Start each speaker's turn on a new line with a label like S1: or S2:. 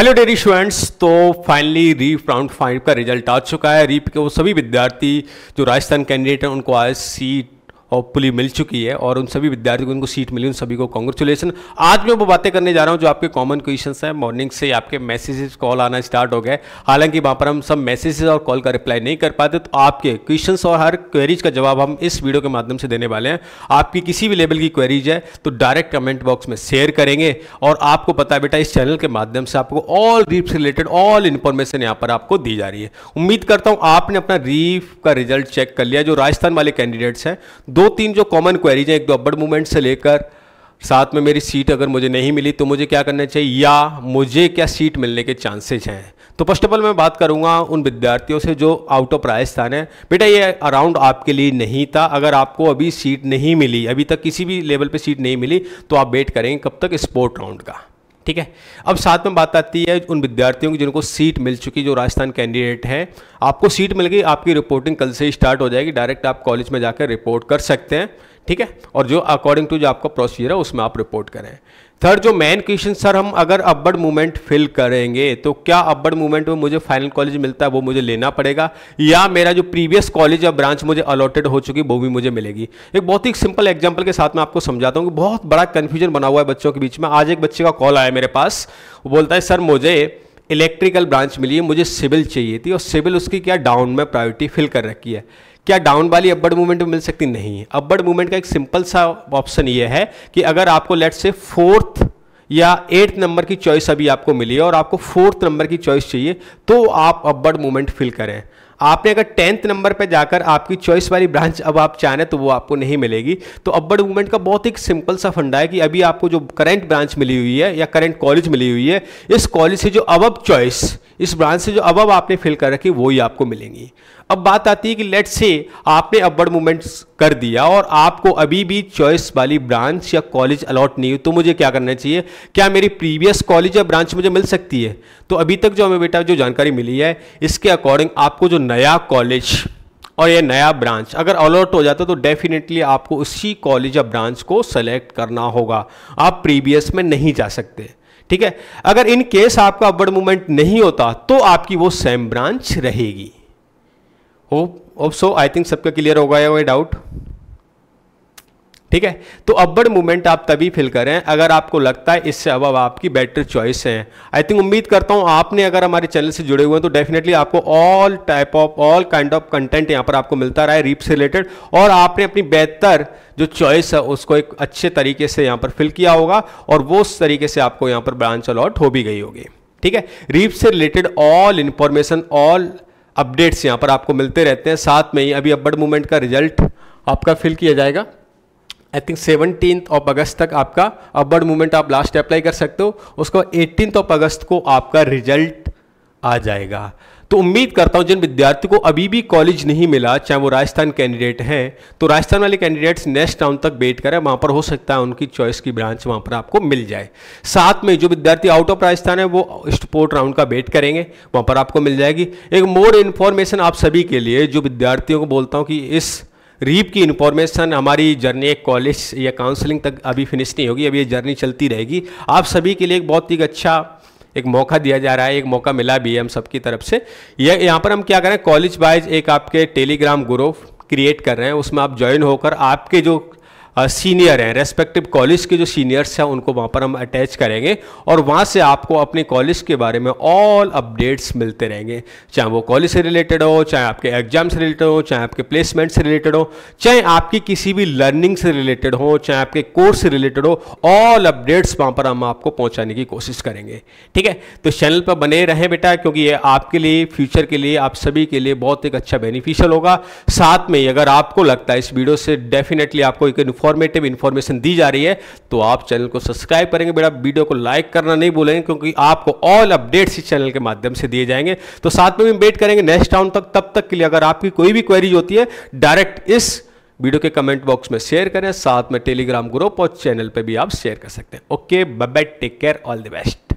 S1: hello dear students तो finally REAP round five का result आ चुका है रीप के वो सभी विद्यार्थी जो राजस्थान कैंडिडेट हैं उनको आज सीट होपफुली मिल चुकी है और उन सभी विद्यार्थियों को उनको सीट मिली उन सभी को कॉन्ग्रेचुलेसन आज मैं वो बातें करने जा रहा हूँ जो आपके कॉमन क्वेश्चन हैं मॉर्निंग से आपके मैसेजेस कॉल आना स्टार्ट हो गए हालांकि वहाँ पर हम सब मैसेजेस और कॉल का रिप्लाई नहीं कर पाते तो आपके क्वेश्चन और हर क्वेरीज का जवाब हम इस वीडियो के माध्यम से देने वाले हैं आपकी किसी भी लेवल की क्वेरीज है तो डायरेक्ट कमेंट बॉक्स में शेयर करेंगे और आपको पता है बेटा इस चैनल के माध्यम से आपको ऑल रीप से रिलेटेड ऑल इन्फॉर्मेशन यहाँ पर आपको दी जा रही है उम्मीद करता हूँ आपने अपना रीफ का रिजल्ट चेक कर लिया जो राजस्थान वाले कैंडिडेट्स हैं दो तीन जो कॉमन क्वेरीज हैं एक दो अब्बड़ मूवमेंट से लेकर साथ में मेरी सीट अगर मुझे नहीं मिली तो मुझे क्या करना चाहिए या मुझे क्या सीट मिलने के चांसेज हैं तो फर्स्ट ऑफ ऑल मैं बात करूंगा उन विद्यार्थियों से जो आउट ऑफ राजस्थान है बेटा ये अराउंड आपके लिए नहीं था अगर आपको अभी सीट नहीं मिली अभी तक किसी भी लेवल पे सीट नहीं मिली तो आप वेट करेंगे कब तक स्पोर्ट राउंड का ठीक है अब साथ में बात आती है उन विद्यार्थियों की जिनको सीट मिल चुकी जो राजस्थान कैंडिडेट हैं आपको सीट मिल गई आपकी रिपोर्टिंग कल से स्टार्ट हो जाएगी डायरेक्ट आप कॉलेज में जाकर रिपोर्ट कर सकते हैं ठीक है और जो अकॉर्डिंग टू जो आपका प्रोसीजर है उसमें आप रिपोर्ट करें थर्ड जो मेन क्वेश्चन सर हम अगर अपवर्ड मूवमेंट फिल करेंगे तो क्या अपवर्ड मूवमेंट में मुझे फाइनल कॉलेज मिलता है वो मुझे लेना पड़ेगा या मेरा जो प्रीवियस कॉलेज या ब्रांच मुझे अलॉटेड हो चुकी वो भी मुझे मिलेगी एक बहुत ही सिंपल एग्जाम्पल के साथ मैं आपको समझाता हूँ कि बहुत बड़ा कन्फ्यूजन बना हुआ है बच्चों के बीच में आज एक बच्चे का कॉल आया मेरे पास वो बोलता है सर मुझे इलेक्ट्रिकल ब्रांच मिली है मुझे सिविल चाहिए थी और सिविल उसकी क्या डाउन में प्रायोरिटी फिल कर रखी है क्या डाउन वाली अपवर्ड मूवमेंट में मिल सकती नहीं अपवर्ड मूवमेंट का एक सिंपल सा ऑप्शन ये है कि अगर आपको लेट से फोर्थ या एट्थ नंबर की चॉइस अभी आपको मिली है और आपको फोर्थ नंबर की चॉइस चाहिए तो आप अपवर्ड मूवमेंट फिल करें आपने अगर टेंथ नंबर पर जाकर आपकी चॉइस वाली ब्रांच अब आप चाहें तो वो आपको नहीं मिलेगी तो अब्बड मूवमेंट का बहुत ही सिंपल सा फंडा है कि अभी आपको जो करंट ब्रांच मिली हुई है या करंट कॉलेज मिली हुई है इस कॉलेज से जो अब चॉइस इस ब्रांच से जो अब आपने फिल कर रखी वही आपको मिलेंगी अब बात आती है कि लेट से आपने अब्बड़ मूवमेंट कर दिया और आपको अभी भी चॉइस वाली ब्रांच या कॉलेज अलॉट नहीं हुई तो मुझे क्या करना चाहिए क्या मेरी प्रीवियस कॉलेज या ब्रांच मुझे मिल सकती है तो अभी तक जो हमें बेटा जो जानकारी मिली है इसके अकॉर्डिंग आपको जो नया कॉलेज और ये नया ब्रांच अगर अलर्ट हो जाता है तो डेफिनेटली आपको उसी कॉलेज या ब्रांच को सेलेक्ट करना होगा आप प्रीवियस में नहीं जा सकते ठीक है अगर इन केस आपका अपवर्ड मूवमेंट नहीं होता तो आपकी वो सेम ब्रांच रहेगी hope hope so I think सबका क्लियर होगा ये डाउट ठीक है तो अब्बड़ मूवमेंट आप तभी फिल करें अगर आपको लगता है इससे अब आपकी बेटर चॉइस है आई थिंक उम्मीद करता हूं आपने अगर हमारे चैनल से जुड़े हुए हैं तो डेफिनेटली आपको all type of all kind of content यहां पर आपको मिलता रहा है रीप से रिलेटेड और आपने अपनी बेहतर जो चॉइस है उसको एक अच्छे तरीके से यहां पर फिल किया होगा और वो उस तरीके से आपको यहाँ पर ब्रांच अलॉट हो भी गई होगी ठीक है रीप से related all information all updates यहाँ पर आपको मिलते रहते हैं साथ में ही अभी अब्बड मूवमेंट का रिजल्ट आपका फिल किया जाएगा I think seventeen of August तक आपका अपवर्ड मूवमेंट आप लास्ट अप्लाई कर सकते हो उसके बाद एटीन ऑफ अगस्त को आपका रिजल्ट आ जाएगा तो उम्मीद करता हूँ जिन विद्यार्थियों को अभी भी कॉलेज नहीं मिला चाहे वो राजस्थान कैंडिडेट हैं तो राजस्थान वाले कैंडिडेट्स नेक्स्ट राउंड तक वेट करें वहाँ पर हो सकता है उनकी चॉइस की ब्रांच वहाँ पर आपको मिल जाए साथ में जो विद्यार्थी आउट ऑफ राजस्थान है वो स्पोर्ट राउंड का वेट करेंगे वहाँ पर आपको मिल जाएगी एक मोर इन्फॉर्मेशन आप सभी के लिए जो विद्यार्थियों को बोलता हूँ कि इस रीप की इन्फॉर्मेशन हमारी जर्नी कॉलेज या काउंसलिंग तक अभी फिनिश नहीं होगी अभी ये जर्नी चलती रहेगी आप सभी के लिए एक बहुत ही अच्छा एक मौका दिया जा रहा है एक मौका मिला भी है हम सबकी तरफ से यह यहाँ पर हम क्या कर रहे हैं कॉलेज वाइज एक आपके टेलीग्राम ग्रुप क्रिएट कर रहे हैं उसमें आप ज्वाइन होकर आपके जो सीनियर हैं रेस्पेक्टिव कॉलेज के जो सीनियर्स हैं उनको वहाँ पर हम अटैच करेंगे और वहाँ से आपको अपने कॉलेज के बारे में ऑल अपडेट्स मिलते रहेंगे चाहे वो कॉलेज से रिलेटेड हो चाहे आपके एग्जाम से रिलेटेड हो चाहे आपके प्लेसमेंट से रिलेटेड हो चाहे आपकी किसी भी लर्निंग से रिलेटेड हो चाहे आपके कोर्स से रिलेटेड हो ऑल अपडेट्स वहाँ पर हम आपको पहुँचाने की कोशिश करेंगे ठीक है तो चैनल पर बने रहें बेटा क्योंकि ये आपके लिए फ्यूचर के लिए आप सभी के लिए बहुत एक अच्छा बेनिफिशियल होगा साथ में अगर आपको लगता है इस वीडियो से डेफिनेटली आपको एक इन्फॉर्म इंफॉर्मेटिव इंफॉर्मेशन दी जा रही है तो आप चैनल को सब्सक्राइब करेंगे बेटा वीडियो को लाइक करना नहीं बोलेंगे क्योंकि आपको ऑल अपडेट्स इस चैनल के माध्यम से दिए जाएंगे तो साथ में भी वेट करेंगे नेक्स्ट राउंड तक तब तक के लिए अगर आपकी कोई भी क्वेरीज होती है डायरेक्ट इस वीडियो के कमेंट बॉक्स में शेयर करें साथ में टेलीग्राम ग्रुप और चैनल पर भी आप शेयर कर सकते हैं okay bye bye take care all the best